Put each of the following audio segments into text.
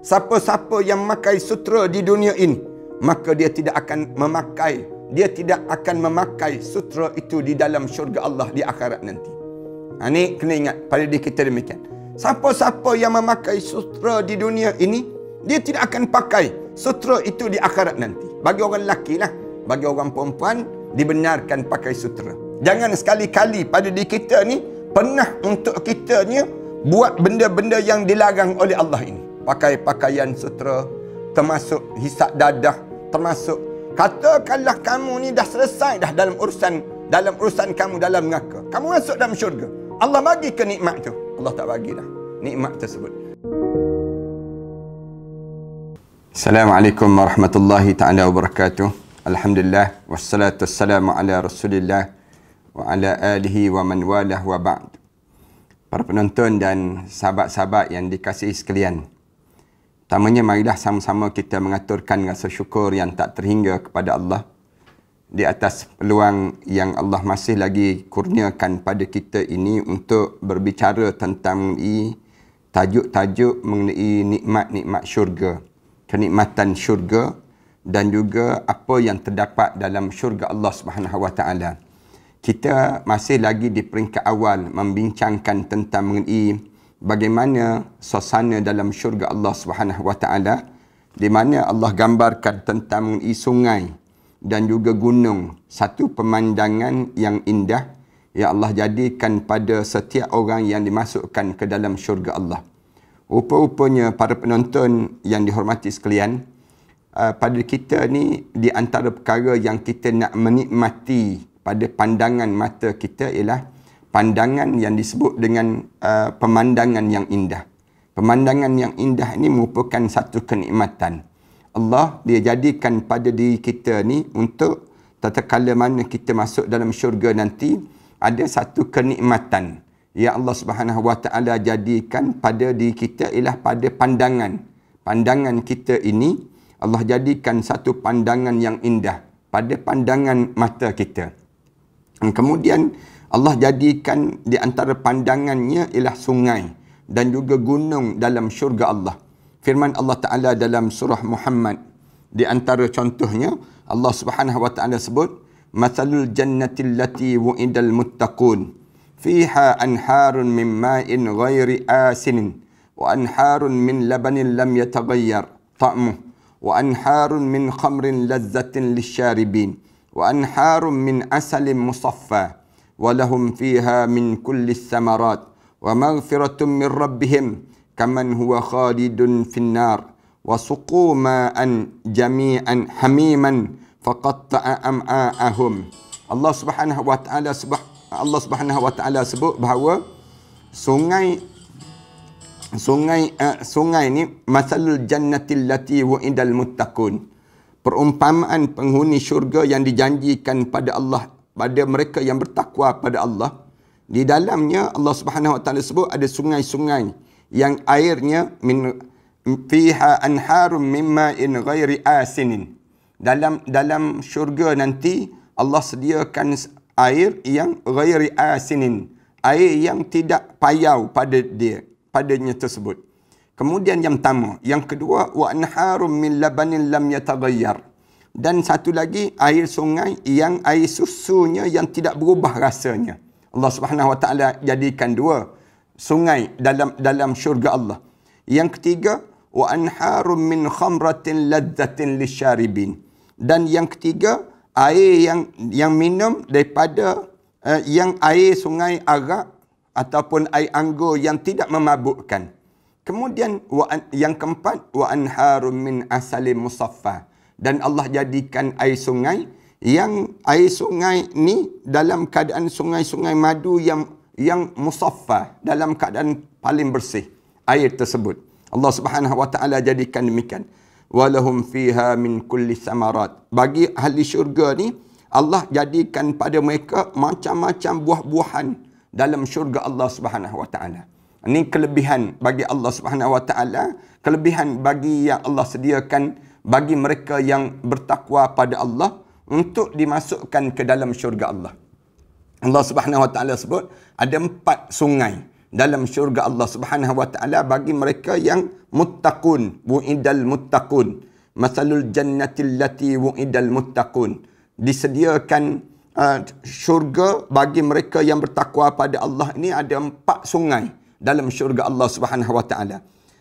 Siapa-siapa yang memakai sutra di dunia ini Maka dia tidak akan memakai Dia tidak akan memakai sutra itu di dalam syurga Allah di akhirat nanti ha, Ini kena ingat pada diri kita demikian Siapa-siapa yang memakai sutra di dunia ini Dia tidak akan pakai sutra itu di akhirat nanti Bagi orang lelaki lah Bagi orang perempuan Dibenarkan pakai sutra Jangan sekali-kali pada diri kita ni Pernah untuk kita ni Buat benda-benda yang dilarang oleh Allah ini pakai pakaian setera termasuk hisap dadah termasuk katakanlah kamu ni dah selesai dah dalam urusan dalam urusan kamu dalam neraka kamu masuk dalam syurga Allah bagi ke nikmat tu Allah tak bagi dah nikmat tersebut Assalamualaikum warahmatullahi taala wabarakatuh Alhamdulillah wassalatu wassalamu ala Rasulillah wa ala alihi wa man walah wa ba'd Para penonton dan sahabat-sahabat yang dikasihi sekalian Pertamanya, marilah sama-sama kita mengaturkan rasa syukur yang tak terhingga kepada Allah di atas peluang yang Allah masih lagi kurniakan pada kita ini untuk berbicara tentang mengenai tajuk-tajuk mengenai nikmat-nikmat syurga, kenikmatan syurga dan juga apa yang terdapat dalam syurga Allah Subhanahu Kita masih lagi di peringkat awal membincangkan tentang mengenai bagaimana suasana dalam syurga Allah Subhanahu wa taala di mana Allah gambarkan tentang mengenai sungai dan juga gunung satu pemandangan yang indah yang Allah jadikan pada setiap orang yang dimasukkan ke dalam syurga Allah. Rupa-rupanya para penonton yang dihormati sekalian, eh, pada kita ni di antara perkara yang kita nak menikmati pada pandangan mata kita ialah pandangan yang disebut dengan uh, pemandangan yang indah. Pemandangan yang indah ini merupakan satu kenikmatan. Allah dia jadikan pada diri kita ni untuk tatkala mana kita masuk dalam syurga nanti ada satu kenikmatan yang Allah Subhanahu Wa Taala jadikan pada diri kita ialah pada pandangan. Pandangan kita ini Allah jadikan satu pandangan yang indah pada pandangan mata kita. Kemudian Allah jadikan di antara pandangannya ialah sungai dan juga gunung dalam syurga Allah. Firman Allah Ta'ala dalam surah Muhammad. Di antara contohnya, Allah Subhanahu Wa Ta'ala sebut, Masalul jannati lati wu'idal muttaqun. Fiha anharun min ma'in ghairi asinin. Wa anharun min labanin lam yataghayyar ta'muh. Wa anharun min khamrin lazzatin lisharibin. Wa anharun min asalin musaffah. ولهم فيها من كل الثمرات ومغفرة من ربهم كمن هو خالد في النار وسقوا ماء جميعا حميما فقطع أمعاءهم الله سبحانه وتعالى سبح الله سبحانه وتعالى سبق بهو sungai sungai uh, sungai ni masalul jannati allati wa'idal muttaqun perumpamaan penghuni syurga yang dijanjikan pada Allah pada mereka yang bertakwa kepada Allah. Di dalamnya Allah Subhanahu Wa Taala sebut ada sungai-sungai yang airnya min fiha anharum mimma in ghairi asinin. Dalam dalam syurga nanti Allah sediakan air yang ghairi asinin. Air yang tidak payau pada dia, padanya tersebut. Kemudian yang pertama, yang kedua wa anharum min labanin lam yataghayyar dan satu lagi air sungai yang air susunya yang tidak berubah rasanya. Allah Subhanahu Wa Taala jadikan dua sungai dalam dalam syurga Allah. Yang ketiga wa anharum min khamratin ladzatin lisharibin. Dan yang ketiga air yang yang minum daripada uh, yang air sungai arak ataupun air anggur yang tidak memabukkan. Kemudian yang keempat wa anharum min asalin musaffah dan Allah jadikan air sungai yang air sungai ni dalam keadaan sungai-sungai madu yang yang musaffa dalam keadaan paling bersih air tersebut Allah Subhanahu wa taala jadikan demikian walahum fiha min kulli samarat bagi ahli syurga ni Allah jadikan pada mereka macam-macam buah-buahan dalam syurga Allah Subhanahu wa taala ini kelebihan bagi Allah Subhanahu wa taala kelebihan bagi yang Allah sediakan bagi mereka yang bertakwa pada Allah untuk dimasukkan ke dalam syurga Allah. Allah Subhanahu Wa Taala sebut ada empat sungai dalam syurga Allah Subhanahu Wa Taala bagi mereka yang muttaqun, wu'idal muttaqun. Masalul jannatil lati wu'idal muttaqun. Disediakan uh, syurga bagi mereka yang bertakwa pada Allah ini ada empat sungai dalam syurga Allah Subhanahu Wa Taala.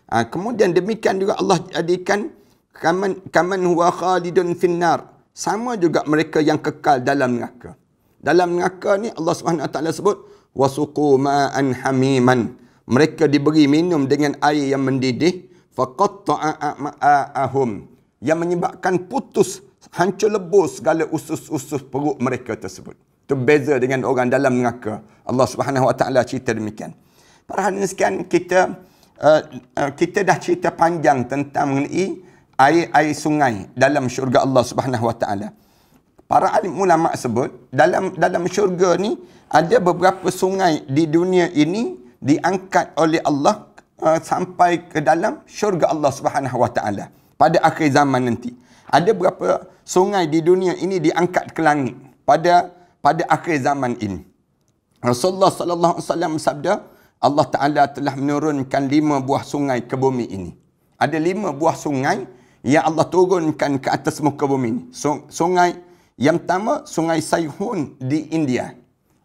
Uh, kemudian demikian juga Allah jadikan kaman kaman huwa khalidun finnar sama juga mereka yang kekal dalam neraka dalam neraka ni Allah Subhanahu taala sebut wasuqu ma'an hamiman mereka diberi minum dengan air yang mendidih faqatta'a maahum yang menyebabkan putus hancur lebur segala usus-usus perut mereka tersebut itu beza dengan orang dalam neraka Allah Subhanahu wa taala cerita demikian para hadirin sekian kita uh, uh, kita dah cerita panjang tentang mengenai air-air sungai dalam syurga Allah Subhanahu Wa Taala. Para alim ulama sebut dalam dalam syurga ni ada beberapa sungai di dunia ini diangkat oleh Allah uh, sampai ke dalam syurga Allah Subhanahu Wa Taala pada akhir zaman nanti. Ada beberapa sungai di dunia ini diangkat ke langit pada pada akhir zaman ini. Rasulullah sallallahu alaihi wasallam sabda Allah Taala telah menurunkan lima buah sungai ke bumi ini. Ada lima buah sungai Ya Allah turunkan ke atas muka bumi ni. Sungai yang pertama, sungai Saihun di India.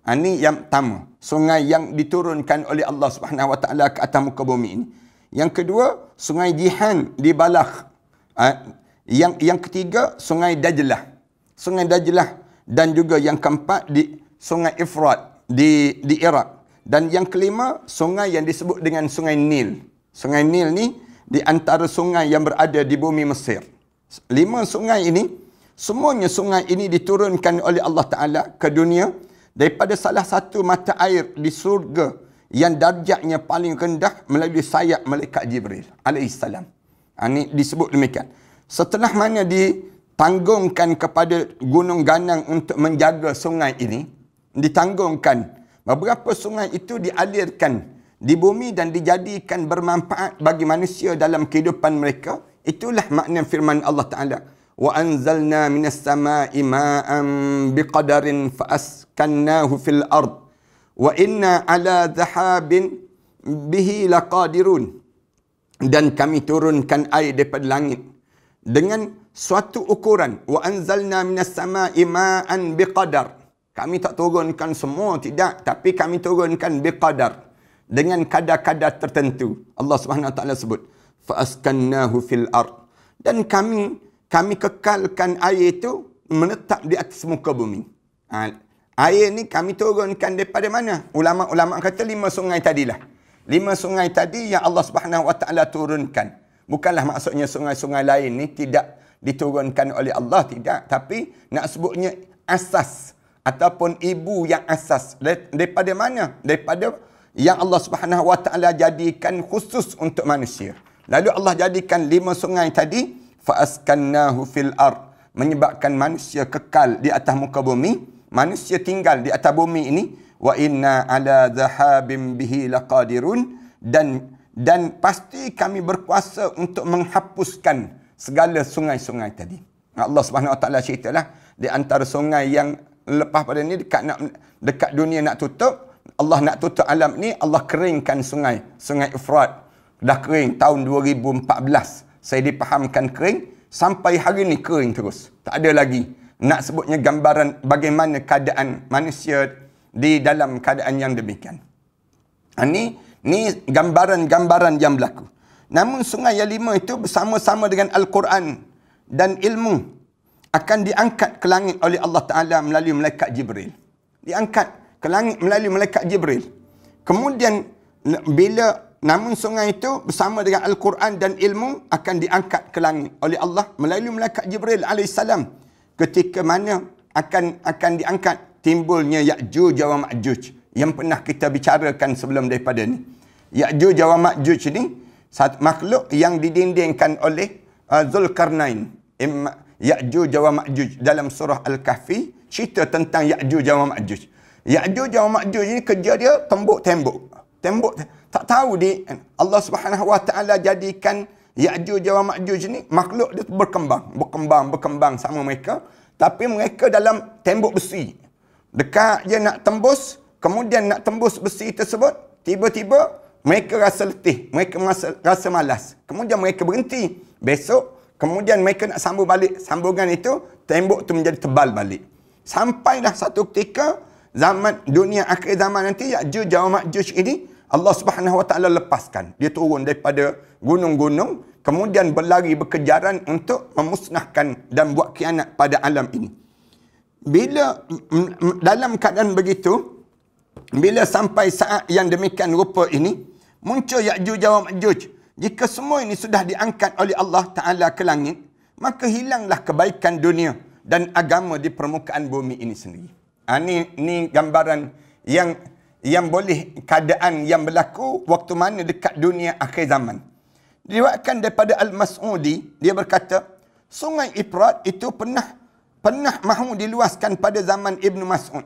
Ini ha, yang pertama. Sungai yang diturunkan oleh Allah Subhanahu SWT ke atas muka bumi ini. Yang kedua, sungai Jihan di Balakh. Ha, yang yang ketiga, sungai Dajlah. Sungai Dajlah. Dan juga yang keempat, di sungai Ifrat di di Iraq. Dan yang kelima, sungai yang disebut dengan sungai Nil. Sungai Nil ni, di antara sungai yang berada di bumi Mesir. Lima sungai ini, semuanya sungai ini diturunkan oleh Allah Ta'ala ke dunia daripada salah satu mata air di surga yang darjatnya paling rendah melalui sayap Malaikat Jibril AS. Ini ha, disebut demikian. Setelah mana ditanggungkan kepada gunung ganang untuk menjaga sungai ini, ditanggungkan beberapa sungai itu dialirkan di bumi dan dijadikan bermanfaat bagi manusia dalam kehidupan mereka itulah makna firman Allah Taala wa anzalna minas samaa'i ma'an biqadarin fa askannahu fil ard wa inna ala dhahabin bihi laqadirun dan kami turunkan air daripada langit dengan suatu ukuran wa anzalna minas samaa'i ma'an biqadar kami tak turunkan semua tidak tapi kami turunkan biqadar dengan kadar-kadar tertentu. Allah Subhanahu Wa Taala sebut fa askannahu fil ard dan kami kami kekalkan air itu menetap di atas muka bumi. Ha, air ni kami turunkan daripada mana? Ulama-ulama kata lima sungai tadilah. Lima sungai tadi yang Allah Subhanahu Wa Taala turunkan. Bukanlah maksudnya sungai-sungai lain ni tidak diturunkan oleh Allah tidak tapi nak sebutnya asas ataupun ibu yang asas daripada mana daripada yang Allah Subhanahu Wa Taala jadikan khusus untuk manusia. Lalu Allah jadikan lima sungai tadi fa'askannahu fil ard menyebabkan manusia kekal di atas muka bumi, manusia tinggal di atas bumi ini wa inna ala zahabim bihi laqadirun dan dan pasti kami berkuasa untuk menghapuskan segala sungai-sungai tadi. Allah Subhanahu Wa Taala ceritalah di antara sungai yang lepas pada ni dekat nak dekat dunia nak tutup Allah nak tutup alam ni, Allah keringkan sungai. Sungai Efrat Dah kering tahun 2014. Saya dipahamkan kering. Sampai hari ni kering terus. Tak ada lagi. Nak sebutnya gambaran bagaimana keadaan manusia di dalam keadaan yang demikian. Ini, ha, ini gambaran-gambaran yang berlaku. Namun sungai yang lima itu bersama-sama dengan Al-Quran dan ilmu akan diangkat ke langit oleh Allah Ta'ala melalui Malaikat Jibril. Diangkat ke langit melalui malaikat Jibril. Kemudian bila namun sungai itu bersama dengan Al-Quran dan ilmu akan diangkat ke langit oleh Allah melalui malaikat Jibril alaihissalam. Ketika mana akan akan diangkat timbulnya Ya'juj wa Ma'juj yang pernah kita bicarakan sebelum daripada ini. Ya'juj wa Ma'juj ini satu makhluk yang didindingkan oleh uh, Zulkarnain. Ya'juj wa Ma'juj dalam surah Al-Kahfi cerita tentang Ya'juj wa Ma'juj. Ya'juj dan Ma'juj ni kerja dia tembok-tembok. Tembok tak tahu di Allah Subhanahu Wa Taala jadikan Ya'juj dan Ma'juj ni makhluk dia berkembang, berkembang, berkembang sama mereka tapi mereka dalam tembok besi. Dekat je nak tembus, kemudian nak tembus besi tersebut, tiba-tiba mereka rasa letih, mereka rasa, rasa malas. Kemudian mereka berhenti. Besok, kemudian mereka nak sambung balik sambungan itu, tembok tu menjadi tebal balik. Sampailah satu ketika, zaman dunia akhir zaman nanti ya Ya'juj dan Ma'juj ini Allah Subhanahu Wa Taala lepaskan. Dia turun daripada gunung-gunung kemudian berlari berkejaran untuk memusnahkan dan buat kianat pada alam ini. Bila dalam keadaan begitu bila sampai saat yang demikian rupa ini muncul Ya'juj dan Ma'juj. Jika semua ini sudah diangkat oleh Allah Taala ke langit, maka hilanglah kebaikan dunia dan agama di permukaan bumi ini sendiri ini ah, ni gambaran yang yang boleh keadaan yang berlaku waktu mana dekat dunia akhir zaman. Diriwayatkan daripada Al-Mas'udi, dia berkata, Sungai Ifrat itu pernah pernah mahu diluaskan pada zaman Ibn Mas'ud.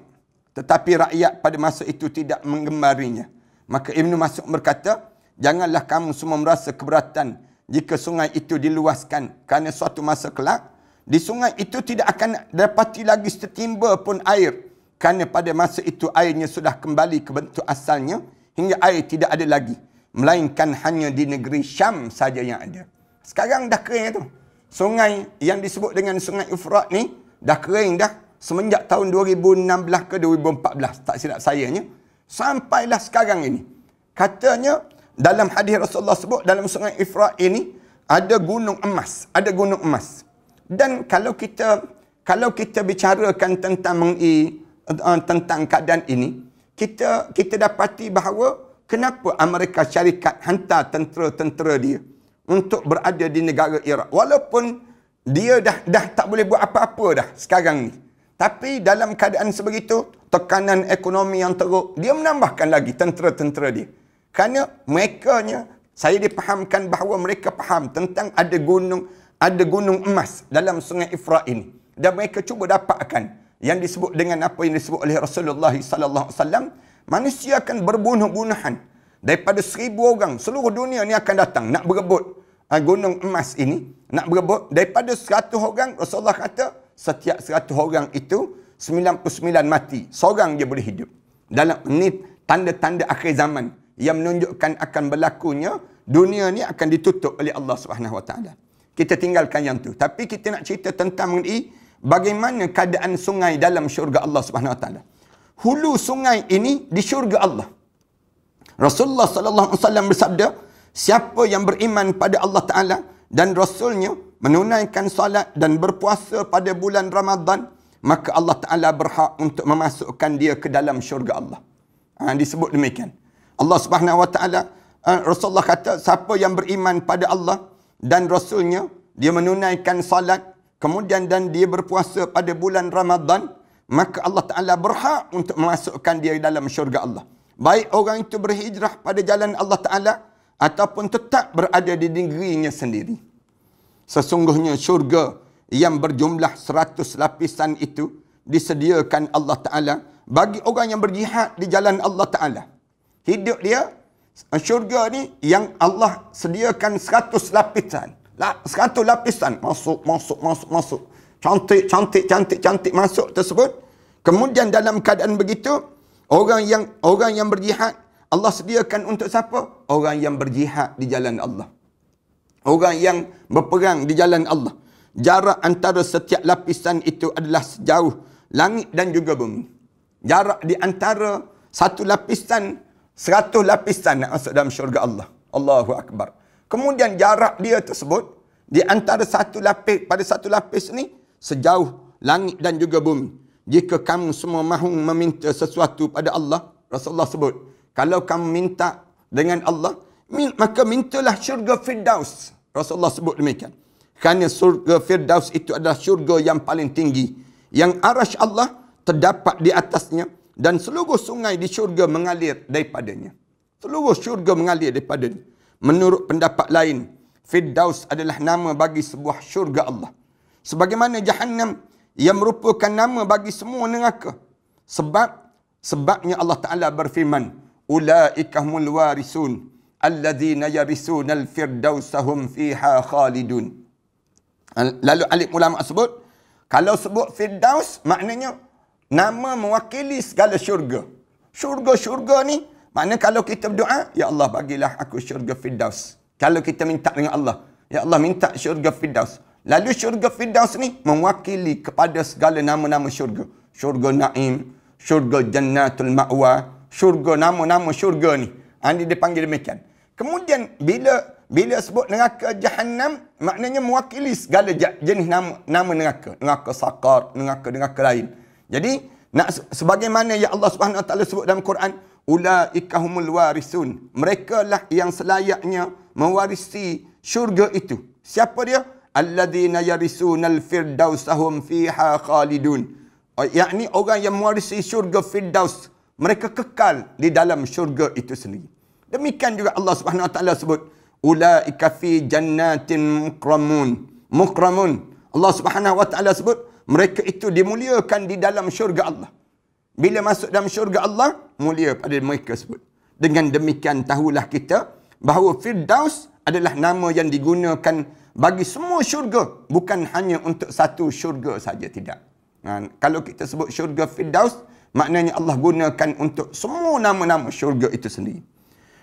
Tetapi rakyat pada masa itu tidak menggembarinya. Maka Ibn Mas'ud berkata, Janganlah kamu semua merasa keberatan jika sungai itu diluaskan kerana suatu masa kelak, di sungai itu tidak akan dapati lagi setimba pun air kerana pada masa itu airnya sudah kembali ke bentuk asalnya. Hingga air tidak ada lagi. Melainkan hanya di negeri Syam saja yang ada. Sekarang dah kering lah tu Sungai yang disebut dengan Sungai Ufrat ni dah kering dah. Semenjak tahun 2016 ke 2014. Tak silap sayanya. Sampailah sekarang ini. Katanya dalam hadis Rasulullah sebut dalam Sungai Ufrat ini ada gunung emas. Ada gunung emas. Dan kalau kita kalau kita bicarakan tentang mengi Eh, eh, tentang keadaan ini, kita kita dapati bahawa kenapa Amerika Syarikat hantar tentera-tentera dia untuk berada di negara Iraq. Walaupun dia dah dah tak boleh buat apa-apa dah sekarang ni. Tapi dalam keadaan sebegitu, tekanan ekonomi yang teruk, dia menambahkan lagi tentera-tentera dia. Kerana mereka nya saya dipahamkan bahawa mereka faham tentang ada gunung ada gunung emas dalam sungai Ifrat ini. Dan mereka cuba dapatkan yang disebut dengan apa yang disebut oleh Rasulullah sallallahu alaihi wasallam manusia akan berbunuh-bunuhan daripada seribu orang seluruh dunia ni akan datang nak berebut eh, gunung emas ini nak berebut daripada seratus orang Rasulullah kata setiap seratus orang itu 99 mati seorang je boleh hidup dalam ini tanda-tanda akhir zaman yang menunjukkan akan berlakunya dunia ni akan ditutup oleh Allah Subhanahu Wa Taala kita tinggalkan yang tu tapi kita nak cerita tentang mengenai bagaimana keadaan sungai dalam syurga Allah Subhanahu Wa Taala. Hulu sungai ini di syurga Allah. Rasulullah sallallahu alaihi wasallam bersabda, siapa yang beriman pada Allah Taala dan rasulnya menunaikan salat dan berpuasa pada bulan Ramadhan maka Allah Taala berhak untuk memasukkan dia ke dalam syurga Allah. Ha, disebut demikian. Allah Subhanahu Wa Taala eh, Rasulullah kata siapa yang beriman pada Allah dan rasulnya dia menunaikan salat kemudian dan dia berpuasa pada bulan Ramadan, maka Allah Ta'ala berhak untuk memasukkan dia dalam syurga Allah. Baik orang itu berhijrah pada jalan Allah Ta'ala ataupun tetap berada di negerinya sendiri. Sesungguhnya syurga yang berjumlah seratus lapisan itu disediakan Allah Ta'ala bagi orang yang berjihad di jalan Allah Ta'ala. Hidup dia, syurga ni yang Allah sediakan seratus lapisan satu lapisan masuk masuk masuk masuk cantik cantik cantik cantik masuk tersebut kemudian dalam keadaan begitu orang yang orang yang berjihad Allah sediakan untuk siapa orang yang berjihad di jalan Allah orang yang berperang di jalan Allah jarak antara setiap lapisan itu adalah sejauh langit dan juga bumi jarak di antara satu lapisan seratus lapisan nak masuk dalam syurga Allah Allahu akbar Kemudian jarak dia tersebut di antara satu lapis pada satu lapis ni sejauh langit dan juga bumi. Jika kamu semua mahu meminta sesuatu pada Allah, Rasulullah sebut, kalau kamu minta dengan Allah, min, maka mintalah syurga Firdaus. Rasulullah sebut demikian. Kerana syurga Firdaus itu adalah syurga yang paling tinggi. Yang arash Allah terdapat di atasnya dan seluruh sungai di syurga mengalir daripadanya. Seluruh syurga mengalir daripadanya. Menurut pendapat lain, Firdaus adalah nama bagi sebuah syurga Allah. Sebagaimana Jahannam yang merupakan nama bagi semua neraka. Sebab sebabnya Allah Taala berfirman, "Ulaika warisun alladzina Yarisun al Firdausahum fiha khalidun." Lalu alim ulama sebut, kalau sebut Firdaus maknanya nama mewakili segala syurga. Syurga-syurga ni Maknanya kalau kita berdoa, Ya Allah bagilah aku syurga Firdaus. Kalau kita minta dengan Allah, Ya Allah minta syurga Firdaus. Lalu syurga Firdaus ni mewakili kepada segala nama-nama syurga. Syurga Naim, syurga Jannatul Ma'wa, syurga nama-nama syurga ni. Ha, Ini dipanggil demikian. Kemudian bila bila sebut neraka jahannam, maknanya mewakili segala jenis nama, nama neraka. Neraka sakar, neraka-neraka lain. Jadi, nak, sebagaimana Ya Allah SWT sebut dalam Quran, ulaikahumul warisun. Mereka lah yang selayaknya mewarisi syurga itu. Siapa dia? Alladzina yarisunal firdausahum fiha khalidun. Oh, yakni orang yang mewarisi syurga firdaus. Mereka kekal di dalam syurga itu sendiri. Demikian juga Allah Subhanahu Wa Taala sebut ulaika fi jannatin mukramun. Mukramun. Allah Subhanahu Wa Taala sebut mereka itu dimuliakan di dalam syurga Allah. Bila masuk dalam syurga Allah, mulia pada mereka sebut. Dengan demikian tahulah kita bahawa Firdaus adalah nama yang digunakan bagi semua syurga. Bukan hanya untuk satu syurga saja tidak. Ha, kalau kita sebut syurga Firdaus, maknanya Allah gunakan untuk semua nama-nama syurga itu sendiri.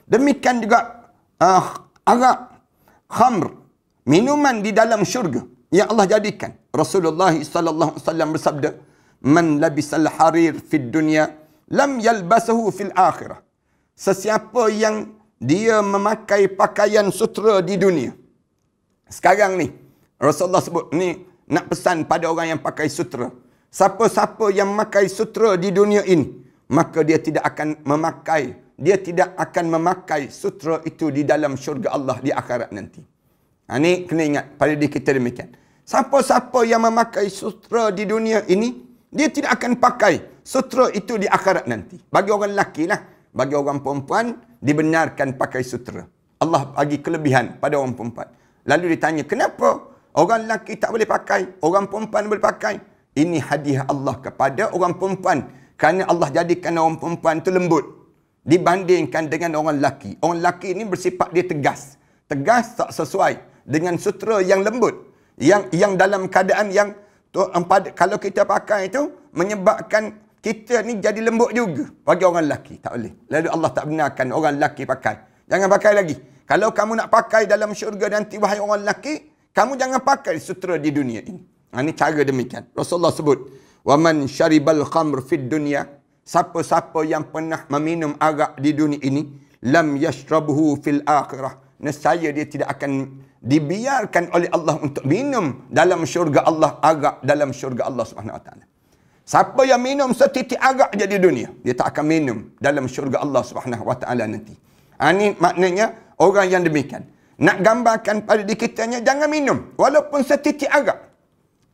Demikian juga uh, arak, khamr, minuman di dalam syurga yang Allah jadikan. Rasulullah SAW bersabda, man labisal harir fid dunya lam yalbasahu fil akhirah sesiapa yang dia memakai pakaian sutra di dunia sekarang ni Rasulullah sebut ni nak pesan pada orang yang pakai sutra siapa-siapa yang memakai sutra di dunia ini maka dia tidak akan memakai dia tidak akan memakai sutra itu di dalam syurga Allah di akhirat nanti ha, ni kena ingat pada diri kita demikian siapa-siapa yang memakai sutra di dunia ini dia tidak akan pakai sutra itu di akhirat nanti. Bagi orang lelaki lah. Bagi orang perempuan, dibenarkan pakai sutra. Allah bagi kelebihan pada orang perempuan. Lalu ditanya, kenapa orang lelaki tak boleh pakai? Orang perempuan boleh pakai? Ini hadiah Allah kepada orang perempuan. Kerana Allah jadikan orang perempuan itu lembut. Dibandingkan dengan orang lelaki. Orang lelaki ini bersifat dia tegas. Tegas tak sesuai dengan sutra yang lembut. Yang yang dalam keadaan yang tu empat kalau kita pakai itu menyebabkan kita ni jadi lembut juga bagi orang lelaki tak boleh lalu Allah tak benarkan orang lelaki pakai jangan pakai lagi kalau kamu nak pakai dalam syurga nanti wahai orang lelaki kamu jangan pakai sutra di dunia ini ha, ini cara demikian Rasulullah sebut waman syaribal khamr fid dunya siapa-siapa yang pernah meminum arak di dunia ini lam yashrabuhu fil akhirah nescaya dia tidak akan dibiarkan oleh Allah untuk minum dalam syurga Allah agak dalam syurga Allah Subhanahu Wa Taala. Siapa yang minum setitik agak je di dunia, dia tak akan minum dalam syurga Allah Subhanahu Wa Taala nanti. Ini ha, maknanya orang yang demikian. Nak gambarkan pada diri kita jangan minum. Walaupun setitik agak.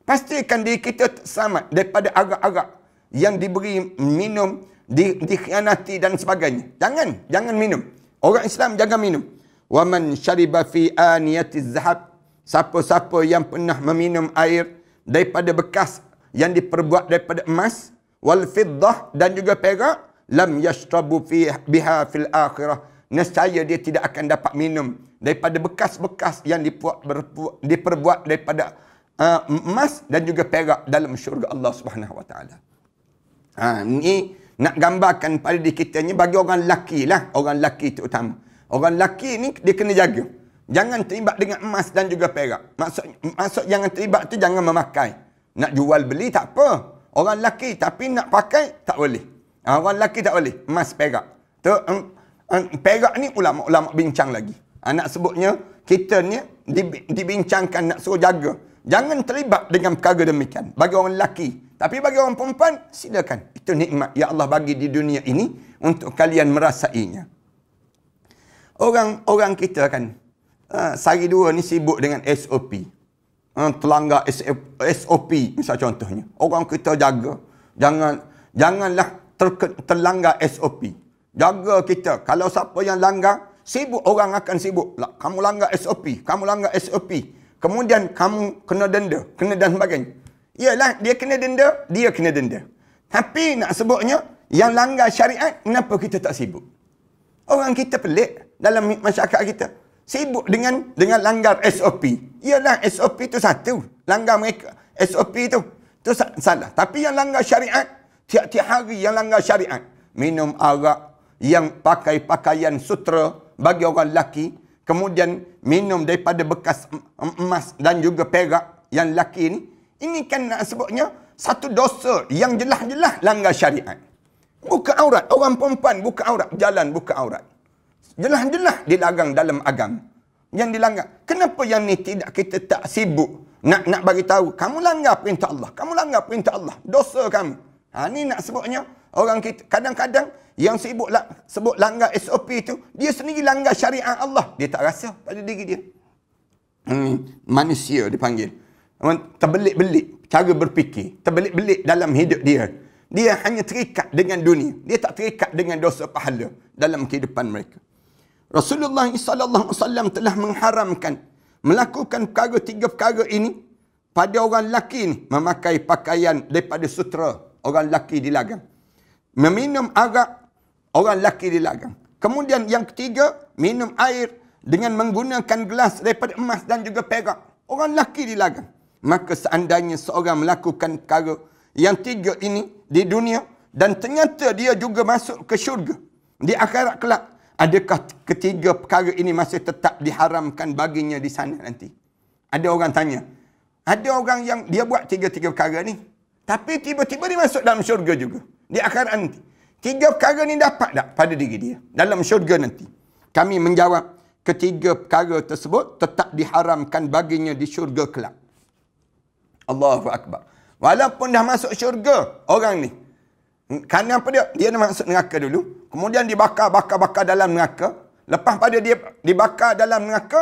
Pastikan diri kita selamat daripada agak-agak yang diberi minum, di, dikhianati dan sebagainya. Jangan, jangan minum. Orang Islam jangan minum. Waman syariba fi aniyati zahab. Siapa-siapa yang pernah meminum air daripada bekas yang diperbuat daripada emas. Wal fiddah dan juga perak. Lam yashtrabu fi biha fil akhirah. Nescaya dia tidak akan dapat minum daripada bekas-bekas yang dipuat, berpuat, diperbuat daripada uh, emas dan juga perak dalam syurga Allah Subhanahu Wa Taala. Ha, ini nak gambarkan pada diri kita ni bagi orang lelaki lah. Orang lelaki terutama. Orang lelaki ni dia kena jaga. Jangan terlibat dengan emas dan juga perak. Maksud, maksud jangan terlibat tu jangan memakai. Nak jual beli tak apa. Orang lelaki tapi nak pakai tak boleh. Ah, orang lelaki tak boleh. Emas perak. Tu, um, um, perak ni ulama-ulama bincang lagi. Anak ah, sebutnya kita ni dibincangkan nak suruh jaga. Jangan terlibat dengan perkara demikian. Bagi orang lelaki. Tapi bagi orang perempuan silakan. Itu nikmat yang Allah bagi di dunia ini untuk kalian merasainya. Orang-orang kita kan ha, sehari dua ni sibuk dengan SOP. Ha, telanggar SOP misal contohnya. Orang kita jaga. Jangan janganlah ter, terlanggar SOP. Jaga kita. Kalau siapa yang langgar, sibuk orang akan sibuk. Lah, kamu langgar SOP. Kamu langgar SOP. Kemudian kamu kena denda. Kena dan sebagainya. Yalah, dia kena denda. Dia kena denda. Tapi nak sebutnya, yang langgar syariat, kenapa kita tak sibuk? Orang kita pelik dalam masyarakat kita. Sibuk dengan dengan langgar SOP. Ialah SOP itu satu. Langgar mereka. SOP itu. Itu salah. Tapi yang langgar syariat, tiap-tiap hari yang langgar syariat. Minum arak yang pakai pakaian sutra bagi orang lelaki. Kemudian minum daripada bekas emas dan juga perak yang lelaki ini. Ini kan nak sebutnya satu dosa yang jelas-jelas langgar syariat. Buka aurat. Orang perempuan buka aurat. Jalan buka aurat. Jelah-jelah dilarang dalam agama yang dilanggar. Kenapa yang ni tidak kita tak sibuk nak nak bagi tahu kamu langgar perintah Allah. Kamu langgar perintah Allah. Dosa kamu. Ha ni nak sebutnya orang kita kadang-kadang yang sibuk lah, sebut langgar SOP tu dia sendiri langgar syariat Allah. Dia tak rasa pada diri dia. Hmm, manusia dipanggil. Terbelit-belit cara berfikir. Terbelit-belit dalam hidup dia. Dia hanya terikat dengan dunia. Dia tak terikat dengan dosa pahala dalam kehidupan mereka. Rasulullah sallallahu alaihi wasallam telah mengharamkan melakukan perkara tiga perkara ini pada orang lelaki ini, memakai pakaian daripada sutra orang lelaki dilarang. Meminum arak orang lelaki dilarang. Kemudian yang ketiga, minum air dengan menggunakan gelas daripada emas dan juga perak. Orang lelaki dilarang. Maka seandainya seorang melakukan perkara yang tiga ini di dunia dan ternyata dia juga masuk ke syurga di akhirat kelak Adakah ketiga perkara ini masih tetap diharamkan baginya di sana nanti? Ada orang tanya. Ada orang yang dia buat tiga-tiga perkara ni. Tapi tiba-tiba dia masuk dalam syurga juga. Dia akan nanti. Tiga perkara ni dapat tak pada diri dia? Dalam syurga nanti. Kami menjawab ketiga perkara tersebut tetap diharamkan baginya di syurga kelak. Allahu Akbar. Walaupun dah masuk syurga orang ni. Kan apa dia? Dia masuk neraka dulu. Kemudian dibakar, bakar, bakar dalam neraka. Lepas pada dia dibakar dalam neraka.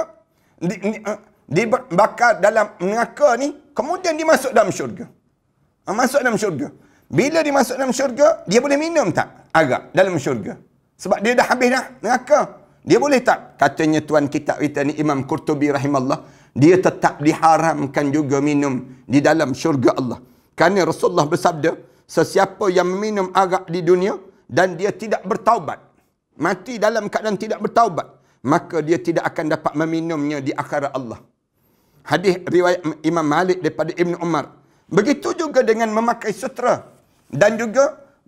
Di, ni, uh, dibakar dalam neraka ni. Kemudian dia masuk dalam syurga. Ah, masuk dalam syurga. Bila dia masuk dalam syurga, dia boleh minum tak? Agak dalam syurga. Sebab dia dah habis dah neraka. Dia boleh tak? Katanya tuan kitab kita ni Imam Qurtubi rahimahullah. Dia tetap diharamkan juga minum di dalam syurga Allah. Kerana Rasulullah bersabda, sesiapa yang meminum arak di dunia dan dia tidak bertaubat mati dalam keadaan tidak bertaubat maka dia tidak akan dapat meminumnya di akhirat Allah hadis riwayat Imam Malik daripada Ibn Umar begitu juga dengan memakai sutra dan juga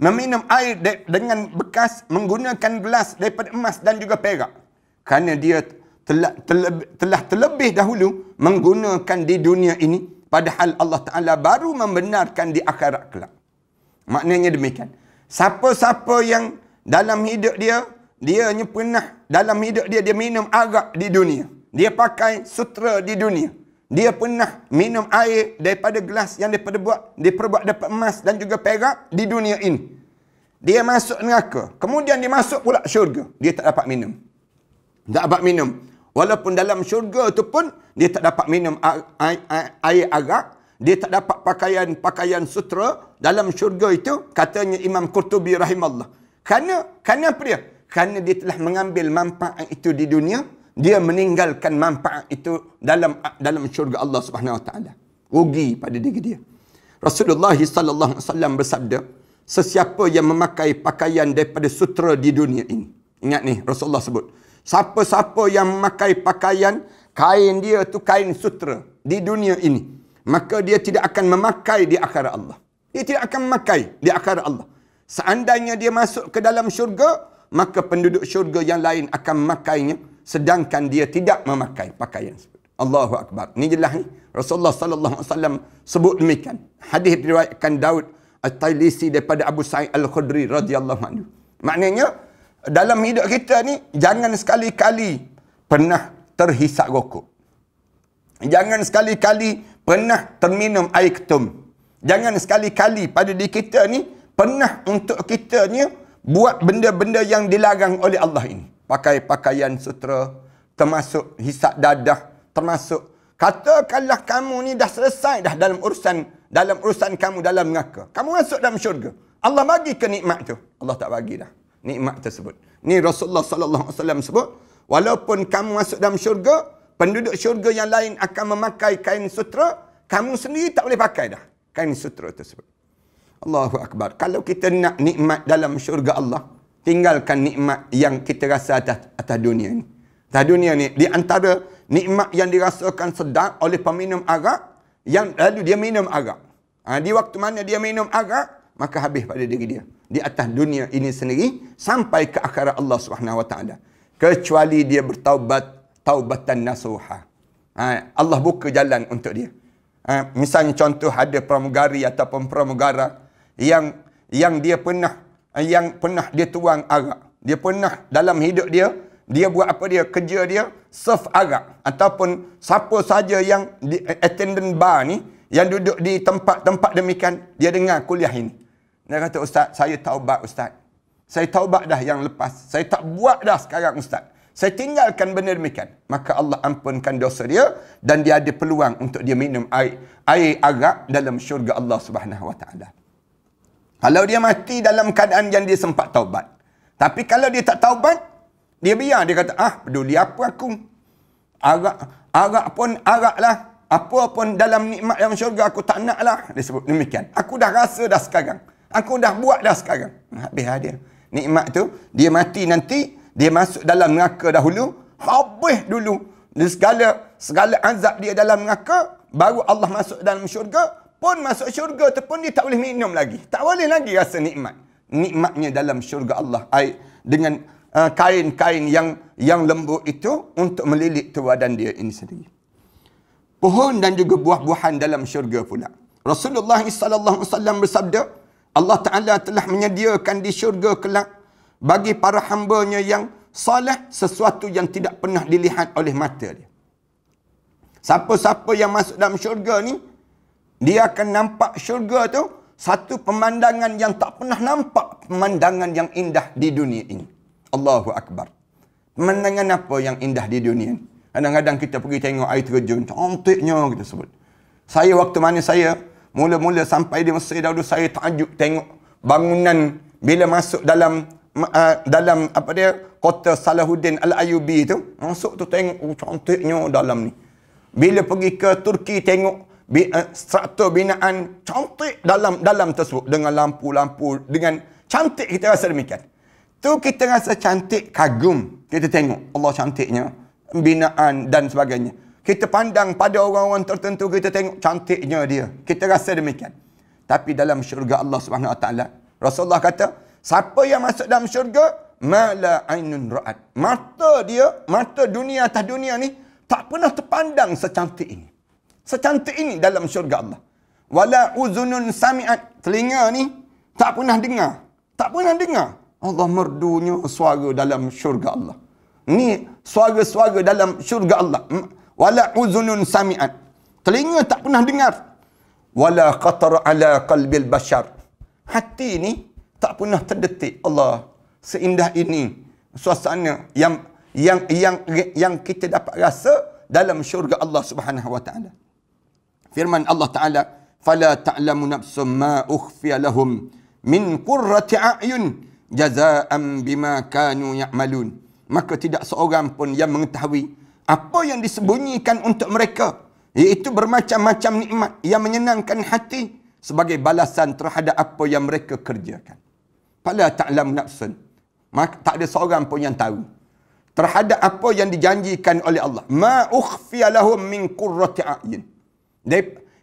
meminum air dengan bekas menggunakan gelas daripada emas dan juga perak kerana dia telah terlebih, telah terlebih dahulu menggunakan di dunia ini padahal Allah Taala baru membenarkan di akhirat kelak Maknanya demikian. Siapa-siapa yang dalam hidup dia, dia hanya pernah dalam hidup dia, dia minum agak di dunia. Dia pakai sutra di dunia. Dia pernah minum air daripada gelas yang daripada buat, diperbuat dapat emas dan juga perak di dunia ini. Dia masuk neraka. Kemudian dia masuk pula syurga. Dia tak dapat minum. Tak dapat minum. Walaupun dalam syurga tu pun, dia tak dapat minum air, agak dia tak dapat pakaian-pakaian sutra dalam syurga itu katanya Imam Qurtubi rahimallah. Karena, karena apa dia? Karena dia telah mengambil manfaat itu di dunia, dia meninggalkan manfaat itu dalam dalam syurga Allah Subhanahu Wa Taala. Rugi pada diri dia. Rasulullah sallallahu alaihi wasallam bersabda, sesiapa yang memakai pakaian daripada sutra di dunia ini. Ingat ni Rasulullah sebut. Siapa-siapa yang memakai pakaian kain dia tu kain sutra di dunia ini maka dia tidak akan memakai di akhirat Allah. Dia tidak akan memakai di akhirat Allah. Seandainya dia masuk ke dalam syurga, maka penduduk syurga yang lain akan memakainya sedangkan dia tidak memakai pakaian tersebut. Allahu akbar. Ini jelas ni. Rasulullah sallallahu alaihi wasallam sebut demikian. Hadis diriwayatkan Daud At-Tailisi daripada Abu Sa'id Al-Khudri radhiyallahu anhu. Maknanya dalam hidup kita ni jangan sekali-kali pernah terhisap rokok. Jangan sekali-kali pernah terminum air ketum. Jangan sekali-kali pada diri kita ni pernah untuk kita ni buat benda-benda yang dilarang oleh Allah ini. Pakai pakaian sutra, termasuk hisap dadah, termasuk katakanlah kamu ni dah selesai dah dalam urusan dalam urusan kamu dalam neraka. Kamu masuk dalam syurga. Allah bagi ke nikmat tu? Allah tak bagi dah nikmat tersebut. Ni Rasulullah sallallahu alaihi wasallam sebut, walaupun kamu masuk dalam syurga, penduduk syurga yang lain akan memakai kain sutra, kamu sendiri tak boleh pakai dah kain sutra tersebut. Allahu Akbar. Kalau kita nak nikmat dalam syurga Allah, tinggalkan nikmat yang kita rasa atas, atas dunia ni. Atas dunia ni, di antara nikmat yang dirasakan sedap oleh peminum agak yang lalu dia minum agak, Ha, di waktu mana dia minum agak maka habis pada diri dia. Di atas dunia ini sendiri, sampai ke akhirat Allah SWT. Kecuali dia bertaubat taubatan nasuha. Ha, Allah buka jalan untuk dia. Ha, misalnya contoh ada pramugari ataupun pramugara yang yang dia pernah yang pernah dia tuang arak. Dia pernah dalam hidup dia dia buat apa dia kerja dia serve arak ataupun siapa saja yang di attendant bar ni yang duduk di tempat-tempat demikian dia dengar kuliah ini. Dia kata ustaz saya taubat ustaz. Saya taubat dah yang lepas. Saya tak buat dah sekarang ustaz. Saya tinggalkan benda demikian. Maka Allah ampunkan dosa dia dan dia ada peluang untuk dia minum air air agak dalam syurga Allah Subhanahu Wa Taala. Kalau dia mati dalam keadaan yang dia sempat taubat. Tapi kalau dia tak taubat, dia biar. Dia kata, ah peduli apa aku. agak agak pun agaklah Apa pun dalam nikmat yang syurga aku tak nak lah. Dia sebut demikian. Aku dah rasa dah sekarang. Aku dah buat dah sekarang. Habislah dia. Nikmat tu, dia mati nanti, dia masuk dalam neraka dahulu, habis dulu. Dia segala segala azab dia dalam neraka, baru Allah masuk dalam syurga, pun masuk syurga tu pun dia tak boleh minum lagi. Tak boleh lagi rasa nikmat. Nikmatnya dalam syurga Allah. Air, dengan uh, kain-kain uh, yang yang lembut itu untuk melilit tu badan dia ini sendiri. Pohon dan juga buah-buahan dalam syurga pula. Rasulullah sallallahu alaihi wasallam bersabda, Allah Ta'ala telah menyediakan di syurga kelak bagi para hambanya yang salah sesuatu yang tidak pernah dilihat oleh mata dia. Siapa-siapa yang masuk dalam syurga ni, dia akan nampak syurga tu satu pemandangan yang tak pernah nampak pemandangan yang indah di dunia ini. Allahu Akbar. Pemandangan apa yang indah di dunia ini? Kadang-kadang kita pergi tengok air terjun, cantiknya kita sebut. Saya waktu mana saya mula-mula sampai di Mesir dahulu saya tajuk tengok bangunan bila masuk dalam uh, dalam apa dia kota Salahuddin Al-Ayubi tu masuk tu tengok oh, cantiknya dalam ni bila pergi ke Turki tengok bi, uh, ah, struktur binaan cantik dalam dalam tersebut dengan lampu-lampu dengan cantik kita rasa demikian tu kita rasa cantik kagum kita tengok Allah cantiknya binaan dan sebagainya kita pandang pada orang-orang tertentu kita tengok cantiknya dia kita rasa demikian tapi dalam syurga Allah Subhanahu Wa Taala Rasulullah kata Siapa yang masuk dalam syurga? Mala ainun ra'at. Mata dia, mata dunia atas dunia ni tak pernah terpandang secantik ini. Secantik ini dalam syurga Allah. Wala uzunun sami'at. Telinga ni tak pernah dengar. Tak pernah dengar. Allah merdunya suara dalam syurga Allah. Ni suara-suara dalam syurga Allah. Wala uzunun sami'at. Telinga tak pernah dengar. Wala qatar ala qalbil bashar. Hati ni tak pernah terdetik Allah seindah ini suasana yang yang yang yang kita dapat rasa dalam syurga Allah Subhanahu wa taala. Firman Allah taala, "Fala ta'lamu nafsum ma ukhfiya lahum min qurrati a'yun jazaa'an bima kanu ya'malun." Maka tidak seorang pun yang mengetahui apa yang disembunyikan untuk mereka, iaitu bermacam-macam nikmat yang menyenangkan hati sebagai balasan terhadap apa yang mereka kerjakan. Pala ta'lam nafsun. Tak ada seorang pun yang tahu. Terhadap apa yang dijanjikan oleh Allah. Ma ukhfiya min kurrati a'yin.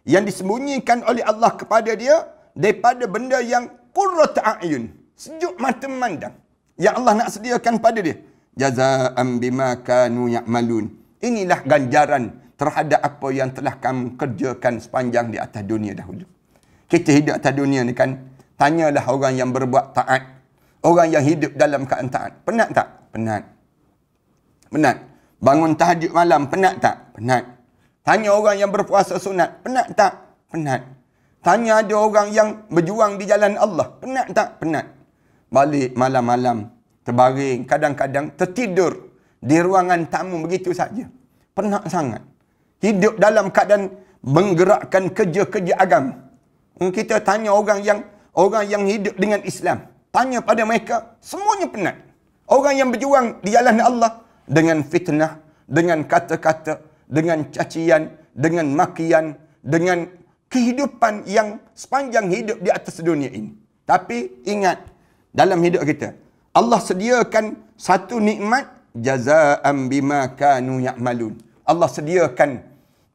Yang disembunyikan oleh Allah kepada dia. Daripada benda yang kurrati a'yin. Sejuk mata memandang. Yang Allah nak sediakan pada dia. Jaza'an bima kanu ya'malun. Inilah ganjaran terhadap apa yang telah kamu kerjakan sepanjang di atas dunia dahulu. Kita hidup atas dunia ni kan Tanyalah orang yang berbuat taat. Orang yang hidup dalam keadaan taat. Penat tak? Penat. Penat. Bangun tahajud malam, penat tak? Penat. Tanya orang yang berpuasa sunat, penat tak? Penat. Tanya ada orang yang berjuang di jalan Allah, penat tak? Penat. Balik malam-malam, terbaring, kadang-kadang tertidur di ruangan tamu begitu saja. Penat sangat. Hidup dalam keadaan menggerakkan kerja-kerja agama. Hmm, kita tanya orang yang orang yang hidup dengan Islam. Tanya pada mereka, semuanya penat. Orang yang berjuang di jalan Allah dengan fitnah, dengan kata-kata, dengan cacian, dengan makian, dengan kehidupan yang sepanjang hidup di atas dunia ini. Tapi ingat, dalam hidup kita, Allah sediakan satu nikmat jazaan bima kanu ya'malun. Allah sediakan